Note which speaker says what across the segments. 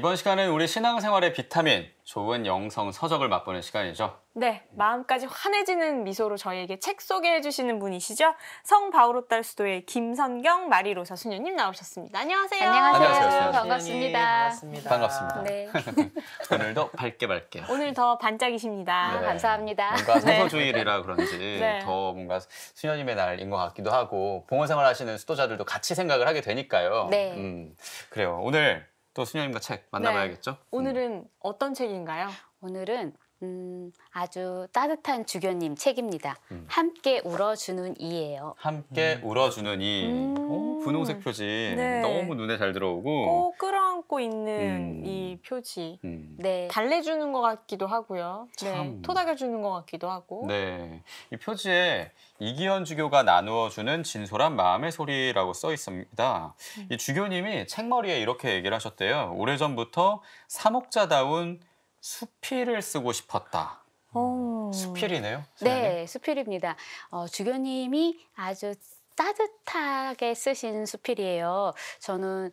Speaker 1: 이번 시간은 우리 신앙생활의 비타민, 좋은 영성 서적을 맛보는 시간이죠.
Speaker 2: 네, 마음까지 환해지는 미소로 저희에게 책 소개해 주시는 분이시죠. 성 바오로 딸 수도의 김선경 마리로사 수녀님 나오셨습니다. 안녕하세요. 안녕하세요. 안녕하세요. 반갑습니다. 수녀님, 반갑습니다. 반갑습니다. 네.
Speaker 1: 오늘도 밝게 밝게.
Speaker 2: 오늘 더 반짝이십니다. 네. 감사합니다. 뭔가 성소주일이라
Speaker 1: 네. 그런지 네. 더 뭔가 수녀님의 날인 것 같기도 하고 봉헌 생활하시는 수도자들도 같이 생각을 하게 되니까요. 네. 음, 그래요. 오늘 또 수녀님과 책 네. 만나봐야겠죠? 네.
Speaker 2: 오늘은 음. 어떤 책인가요? 오늘은 음, 아주 따뜻한 주교님 책입니다. 음. 함께 울어주는 이예요.
Speaker 1: 함께 음. 울어주는 이. 음. 오. 분홍색 표지 네. 너무 눈에 잘 들어오고 꼭
Speaker 2: 끌어안고 있는 음. 이 표지 음. 네. 달래주는 것 같기도 하고요. 네. 토닥여주는 것 같기도 하고
Speaker 1: 네. 이 표지에 이기현 주교가 나누어주는 진솔한 마음의 소리라고 써 있습니다. 음. 이 주교님이 책머리에 이렇게 얘기를 하셨대요. 오래전부터 사목자다운 수필을 쓰고 싶었다.
Speaker 2: 어. 수필이네요? 네, 수필입니다. 어, 주교님이 아주 따뜻하게 쓰신 수필이에요. 저는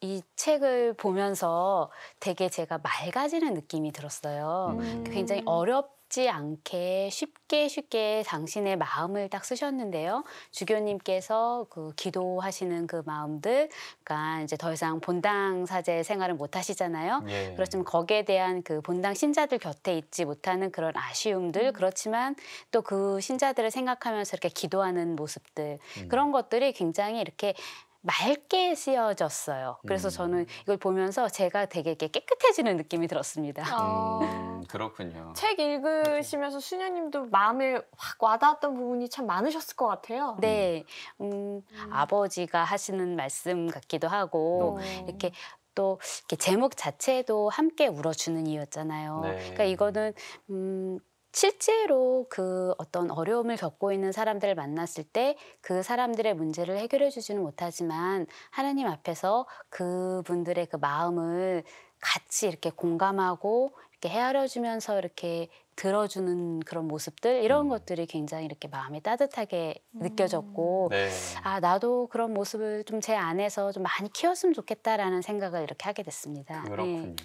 Speaker 2: 이 책을 보면서 되게 제가 맑아지는 느낌이 들었어요. 음. 굉장히 어렵 쉽지 않게 쉽게 쉽게 당신의 마음을 딱 쓰셨는데요. 주교님께서 그 기도하시는 그 마음들, 그러니까 이제 더 이상 본당 사제 생활을 못 하시잖아요. 예. 그렇지만 거기에 대한 그 본당 신자들 곁에 있지 못하는 그런 아쉬움들, 음. 그렇지만 또 그 신자들을 생각하면서 이렇게 기도하는 모습들, 음. 그런 것들이 굉장히 이렇게 맑게 씌어졌어요. 그래서 음. 저는 이걸 보면서 제가 되게 깨끗해지는 느낌이 들었습니다. 아.
Speaker 1: 음, 그렇군요.
Speaker 2: 책 읽으시면서 네. 수녀님도 마음에 확 와닿았던 부분이 참 많으셨을 것 같아요. 네, 음, 음, 음. 아버지가 하시는 말씀 같기도 하고 네. 이렇게 또 이렇게 제목 자체도 함께 울어주는 이였잖아요. 네. 그러니까 이거는 음, 실제로 그 어떤 어려움을 겪고 있는 사람들을 만났을 때 그 사람들의 문제를 해결해 주지는 못하지만 하나님 앞에서 그분들의 그 마음을 같이 이렇게 공감하고 이렇게 헤아려주면서 이렇게 들어주는 그런 모습들 이런 음. 것들이 굉장히 이렇게 마음이 따뜻하게 음. 느껴졌고 네. 아 나도 그런 모습을 좀 제 안에서 좀 많이 키웠으면 좋겠다라는 생각을 이렇게 하게 됐습니다. 네. 그렇군요. 네.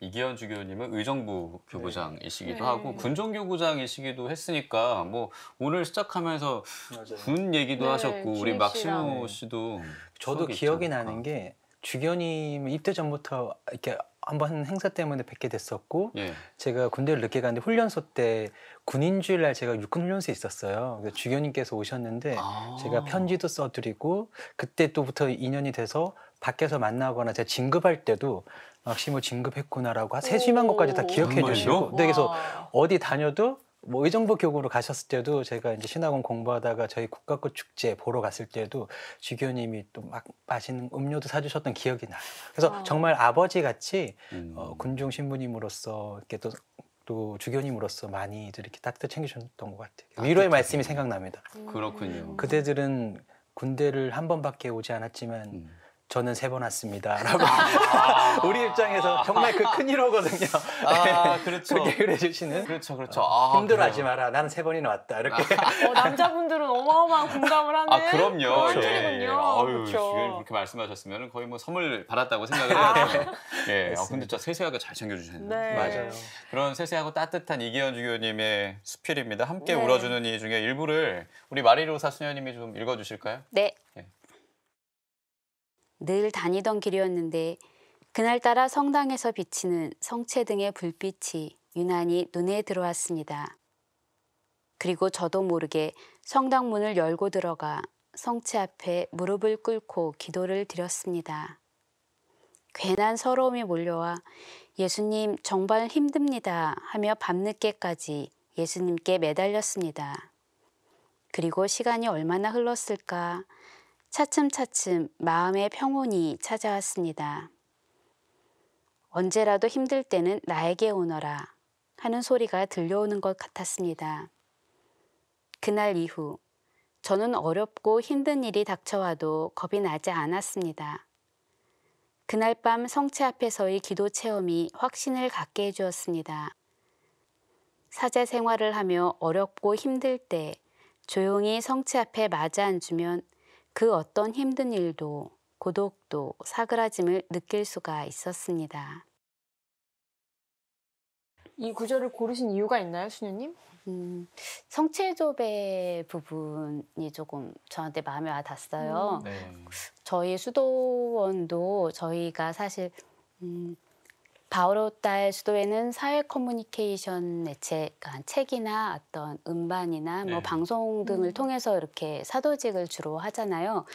Speaker 1: 이기현 주교님은 의정부 교부장이시기도 네. 하고 네. 군종 교부장이시기도 했으니까 뭐 오늘 시작하면서 맞아요. 군 얘기도 네, 하셨고 우리 막신호 씨도 저도 기억이 나는
Speaker 3: 게 주교님 입대 전부터 이렇게 한번 행사 때문에 뵙게 됐었고 예. 제가 군대를 늦게 갔는데 훈련소 때 군인 주일날 제가 육군 훈련소에 있었어요. 그래서 주교님께서 오셨는데 아. 제가 편지도 써드리고 그때 또부터 인연이 돼서 밖에서 만나거나 제가 진급할 때도 막시뭐 아, 진급했구나라고 세심한 것까지 다 기억해 주시고 근데 그래서 어디 다녀도 뭐 의정부 교구로 가셨을 때도 제가 이제 신학원 공부하다가 저희 국가꽃 축제 보러 갔을 때도 주교님이 또 막 맛있는 음료도 사주셨던 기억이 나요. 그래서 아. 정말 아버지 같이 음. 어, 군중 신부님으로서 이렇게 또, 또 주교님으로서 많이 이렇게 따뜻히 챙기셨던 것 같아요. 위로의 말씀이 생각납니다. 음. 그렇군요. 그대들은 군대를 한 번밖에 오지 않았지만 음. 저는 세 번 왔습니다. 라고 아~ 우리 입장에서 정말 그큰일이거든요 아, 네. 그렇죠. 그렇게 그래주시는. 그렇죠, 그렇죠. 어. 아, 힘들어하지 마라. 나는 세 번이나 왔다. 이렇게. 아. 어,
Speaker 1: 남자분들은 어마어마한 공감을
Speaker 2: 하는. 아, 그럼요. 그런 예, 아유, 그렇죠. 지금
Speaker 1: 그렇게 말씀하셨으면 거의 뭐 선물 받았다고 생각을 해요. 아, 네. 예, 아, 근데 진짜 세세하게 잘 챙겨주셨네요. 네. 네. 맞아요. 그런 세세하고 따뜻한 이기현 주교님의 수필입니다. 함께 네. 울어주는 이 중에 일부를 우리 마리로사 수녀님이 좀 읽어주실까요? 네. 예.
Speaker 2: 늘 다니던 길이었는데 그날따라 성당에서 비치는 성체 등의 불빛이 유난히 눈에 들어왔습니다. 그리고 저도 모르게 성당 문을 열고 들어가 성체 앞에 무릎을 꿇고 기도를 드렸습니다. 괜한 서러움이 몰려와 예수님 정말 힘듭니다 하며 밤늦게까지 예수님께 매달렸습니다. 그리고 시간이 얼마나 흘렀을까 차츰차츰 마음의 평온이 찾아왔습니다. 언제라도 힘들 때는 나에게 오너라 하는 소리가 들려오는 것 같았습니다. 그날 이후 저는 어렵고 힘든 일이 닥쳐와도 겁이 나지 않았습니다. 그날 밤 성체 앞에서의 기도 체험이 확신을 갖게 해주었습니다. 사제 생활을 하며 어렵고 힘들 때 조용히 성체 앞에 맞아 앉으면 그 어떤 힘든 일도 고독도 사그라짐을 느낄 수가 있었습니다. 이 구절을 고르신 이유가 있나요, 수녀님? 음, 성체조배 부분이 조금 저한테 마음에 와닿았어요. 음, 네. 저희 수도원도 저희가 사실 음, 바오로딸 수도에는 사회 커뮤니케이션 매체, 그러니까 책이나 어떤 음반이나 뭐 네. 방송 등을 음. 통해서 이렇게 사도직을 주로 하잖아요.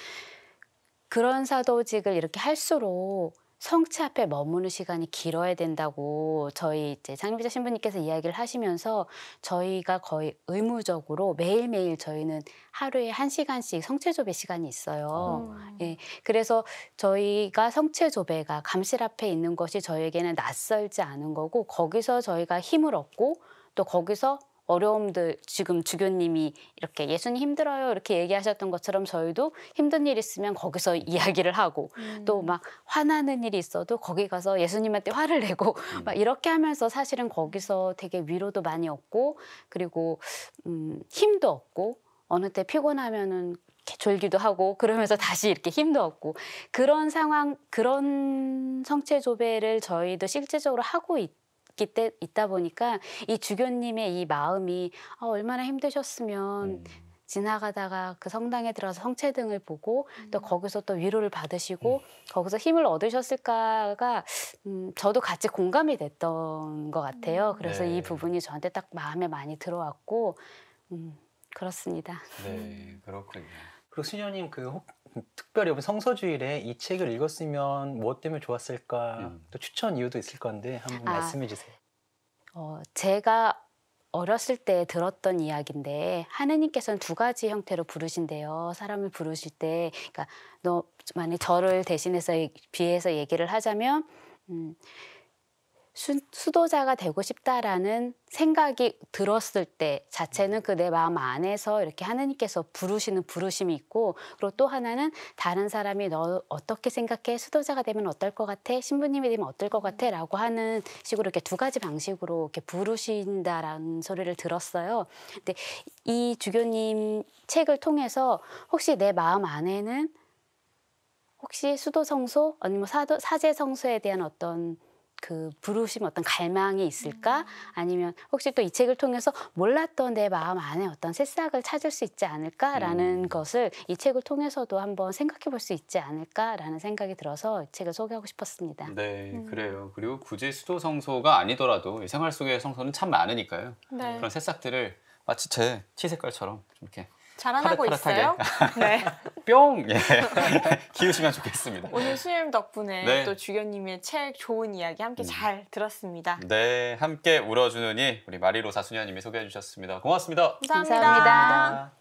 Speaker 2: 그런 사도직을 이렇게 할수록 성체 앞에 머무는 시간이 길어야 된다고 저희 이제 장비자 신부님께서 이야기를 하시면서 저희가 거의 의무적으로 매일매일 저희는 하루에 한시간씩 성체조배 시간이 있어요. 음. 예. 그래서 저희가 성체조배가 감실 앞에 있는 것이 저에게는 낯설지 않은 거고 거기서 저희가 힘을 얻고 또 거기서 어려움들 지금 주교님이 이렇게 예수님 힘들어요 이렇게 얘기하셨던 것처럼 저희도 힘든 일 있으면 거기서 이야기를 하고 음. 또막 화나는 일이 있어도 거기 가서 예수님한테 화를 내고 음. 막 이렇게 하면서 사실은 거기서 되게 위로도 많이 얻고 그리고 음, 힘도 얻고 어느 때 피곤하면은 졸기도 하고 그러면서 다시 이렇게 힘도 얻고 그런 상황 그런 성체 조배를 저희도 실제적으로 하고 있. 있기 때, 있다 보니까 이 주교님의 이 마음이 어, 얼마나 힘드셨으면 음. 지나가다가 그 성당에 들어서 성체등을 보고 음. 또 거기서 또 위로를 받으시고 음. 거기서 힘을 얻으셨을까가 음, 저도 같이 공감이 됐던 것 같아요. 음. 그래서 네. 이 부분이 저한테 딱 마음에 많이 들어왔고 음, 그렇습니다.
Speaker 3: 네, 그렇군요. 그리고 수녀님 그 혹, 특별히 성서주일에 이 책을 읽었으면 무엇 때문에 좋았을까 음. 또 추천 이유도 있을 건데 한번 아, 말씀해 주세요.
Speaker 2: 어, 제가 어렸을 때 들었던 이야기인데 하느님께서는 두 가지 형태로 부르신대요. 사람을 부르실 때, 그러니까 너 만약 저를 대신해서 비해서 얘기를 하자면. 음, 수, 수도자가 되고 싶다라는 생각이 들었을 때 자체는 그 내 마음 안에서 이렇게 하느님께서 부르시는 부르심이 있고 그리고 또 하나는 다른 사람이 너 어떻게 생각해 수도자가 되면 어떨 것 같아 신부님이 되면 어떨 것 같아라고 하는 식으로 이렇게 두 가지 방식으로 이렇게 부르신다라는 소리를 들었어요. 근데 이 주교님 책을 통해서 혹시 내 마음 안에는 혹시 수도성소 아니면 사도, 사제성소에 대한 어떤 그 부르심 어떤 갈망이 있을까? 아니면 혹시 또 이 책을 통해서 몰랐던 내 마음 안에 어떤 새싹을 찾을 수 있지 않을까라는 음. 것을 이 책을 통해서도 한번 생각해 볼 수 있지 않을까라는 생각이 들어서 이 책을 소개하고 싶었습니다.
Speaker 1: 네, 음. 그래요. 그리고 굳이 수도 성소가 아니더라도 생활 속의 성소는 참 많으니까요. 네. 그런 새싹들을 마치 제티 색깔처럼 이렇게
Speaker 2: 자라나고 있어요? 네.
Speaker 1: 뿅! 예. 키우시면 좋겠습니다. 오늘 수님 덕분에 네. 또 주교님의
Speaker 2: 책 좋은 이야기 함께 음. 잘 들었습니다.
Speaker 1: 네, 함께 울어주느니 우리 마리로사 수녀님이 소개해 주셨습니다. 고맙습니다.
Speaker 2: 감사합니다. 감사합니다.